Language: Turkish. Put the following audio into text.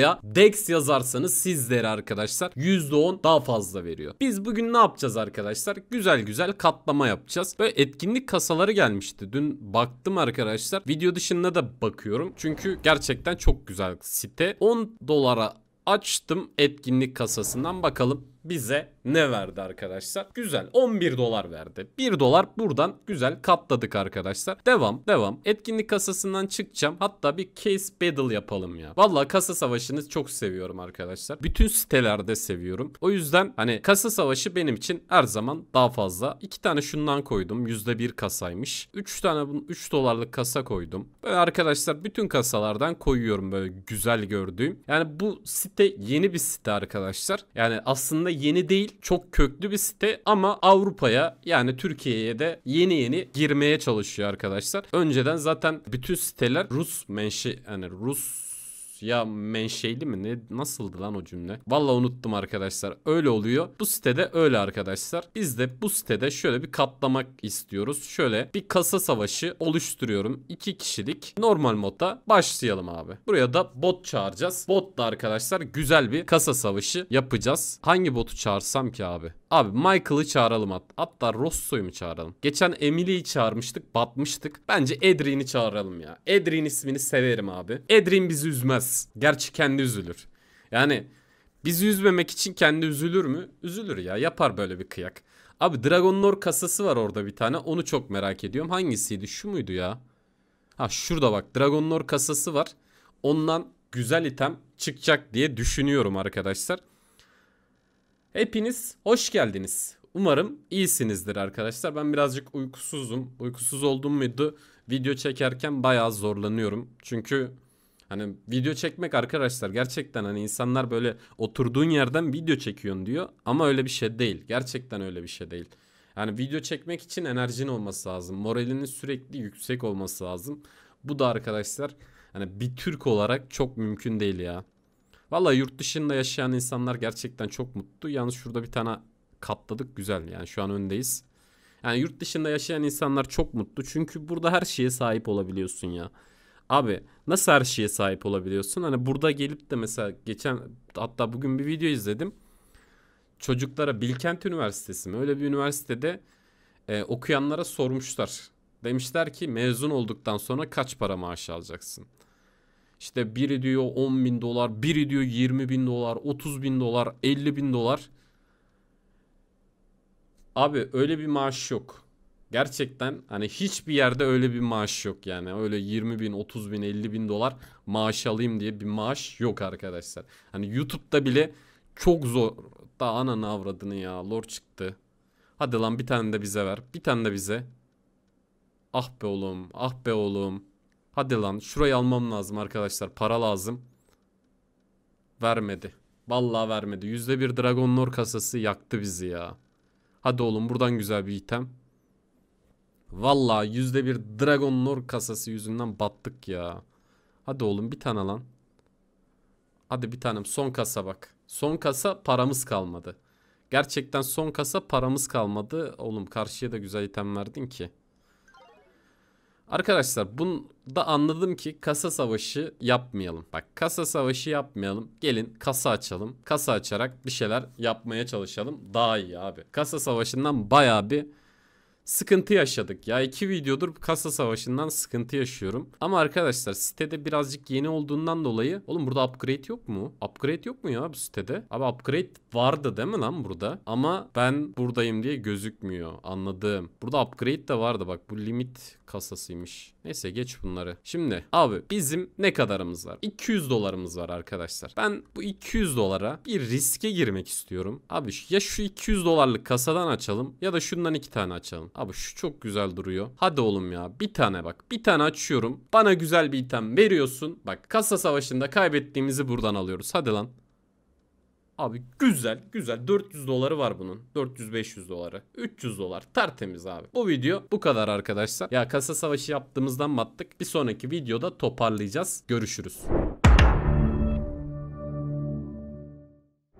buraya DEX yazarsanız sizlere arkadaşlar %10 daha fazla veriyor. Biz bugün ne yapacağız arkadaşlar? Güzel güzel katlama yapacağız. Böyle etkinlik kasaları gelmişti. Dün baktım arkadaşlar. Video dışında da bakıyorum. Çünkü gerçekten çok güzel site. 10 dolara açtım etkinlik kasasından bakalım bize ne verdi arkadaşlar? Güzel 11 dolar verdi. 1 dolar buradan güzel katladık arkadaşlar. Devam devam. Etkinlik kasasından çıkacağım. Hatta bir case battle yapalım ya. Valla kasa savaşını çok seviyorum arkadaşlar. Bütün sitelerde seviyorum. O yüzden hani kasa savaşı benim için her zaman daha fazla. 2 tane şundan koydum. %1 kasaymış. 3 tane 3 dolarlık kasa koydum. Böyle arkadaşlar bütün kasalardan koyuyorum böyle güzel gördüğüm. Yani bu site yeni bir site arkadaşlar. Yani aslında aslında yeni değil çok köklü bir site ama Avrupa'ya yani Türkiye'ye de yeni yeni girmeye çalışıyor arkadaşlar. Önceden zaten bütün siteler Rus menşe yani Rus ya menşeli mi ne nasıldı lan o cümle? Vallahi unuttum arkadaşlar. Öyle oluyor. Bu sitede öyle arkadaşlar. Biz de bu sitede şöyle bir katlamak istiyoruz. Şöyle bir kasa savaşı oluşturuyorum. 2 kişilik normal modda başlayalım abi. Buraya da bot çağıracağız. Bot da arkadaşlar güzel bir kasa savaşı yapacağız. Hangi botu çağırsam ki abi? Abi Michael'ı çağıralım hat hatta Rosso'yu mu çağıralım? Geçen Emily'yi çağırmıştık batmıştık. Bence Edrin'i çağıralım ya. Edrin ismini severim abi. Edrin bizi üzmez. Gerçi kendi üzülür. Yani bizi üzmemek için kendi üzülür mü? Üzülür ya yapar böyle bir kıyak. Abi Dragon Lore kasası var orada bir tane. Onu çok merak ediyorum. Hangisiydi? Şu muydu ya? Ha şurada bak Dragon Lore kasası var. Ondan güzel item çıkacak diye düşünüyorum arkadaşlar. Hepiniz hoş geldiniz. Umarım iyisinizdir arkadaşlar. Ben birazcık uykusuzum. Uykusuz oldum muydu? Video çekerken bayağı zorlanıyorum. Çünkü hani video çekmek arkadaşlar gerçekten hani insanlar böyle oturduğun yerden video çekiyorsun diyor. Ama öyle bir şey değil. Gerçekten öyle bir şey değil. Yani video çekmek için enerjin olması lazım. Moralinin sürekli yüksek olması lazım. Bu da arkadaşlar hani bir Türk olarak çok mümkün değil ya. Valla yurt dışında yaşayan insanlar gerçekten çok mutlu. Yalnız şurada bir tane katladık güzel yani şu an öndeyiz. Yani yurt dışında yaşayan insanlar çok mutlu. Çünkü burada her şeye sahip olabiliyorsun ya. Abi nasıl her şeye sahip olabiliyorsun? Hani burada gelip de mesela geçen hatta bugün bir video izledim. Çocuklara Bilkent Üniversitesi mi? Öyle bir üniversitede e, okuyanlara sormuşlar. Demişler ki mezun olduktan sonra kaç para maaş alacaksın? İşte biri diyor 10 bin dolar, biri diyor 20 bin dolar, 30 bin dolar, 50 bin dolar. Abi öyle bir maaş yok. Gerçekten hani hiçbir yerde öyle bir maaş yok yani. Öyle 20 bin, 30 bin, 50 bin dolar maaş alayım diye bir maaş yok arkadaşlar. Hani YouTube'da bile çok zor. Da ananı avradını ya lor çıktı. Hadi lan bir tane de bize ver. Bir tane de bize. Ah be oğlum, ah be oğlum. Hadi lan şurayı almam lazım arkadaşlar. Para lazım. Vermedi. Vallahi vermedi. %1 Dragon Lore kasası yaktı bizi ya. Hadi oğlum buradan güzel bir item. Vallahi %1 Dragon Lore kasası yüzünden battık ya. Hadi oğlum bir tane lan. Hadi bir tanem son kasa bak. Son kasa paramız kalmadı. Gerçekten son kasa paramız kalmadı. Oğlum karşıya da güzel item verdin ki. Arkadaşlar bunda anladım ki kasa savaşı yapmayalım. Bak kasa savaşı yapmayalım. Gelin kasa açalım. Kasa açarak bir şeyler yapmaya çalışalım. Daha iyi abi. Kasa savaşından baya bir sıkıntı yaşadık. Ya iki videodur kasa savaşından sıkıntı yaşıyorum. Ama arkadaşlar sitede birazcık yeni olduğundan dolayı. Oğlum burada upgrade yok mu? Upgrade yok mu ya bu sitede? Abi upgrade vardı değil mi lan burada? Ama ben buradayım diye gözükmüyor. Anladım. Burada upgrade de vardı bak. Bu limit kasasıymış. Neyse geç bunları. Şimdi abi bizim ne kadarımız var? 200 dolarımız var arkadaşlar. Ben bu 200 dolara bir riske girmek istiyorum. Abi ya şu 200 dolarlık kasadan açalım ya da şundan iki tane açalım. Abi şu çok güzel duruyor. Hadi oğlum ya bir tane bak. Bir tane açıyorum. Bana güzel bir item veriyorsun. Bak kasa savaşında kaybettiğimizi buradan alıyoruz. Hadi lan. Abi güzel güzel 400 doları var bunun 400-500 doları 300 dolar tertemiz abi bu video bu kadar arkadaşlar ya kasa savaşı yaptığımızdan battık bir sonraki videoda toparlayacağız görüşürüz.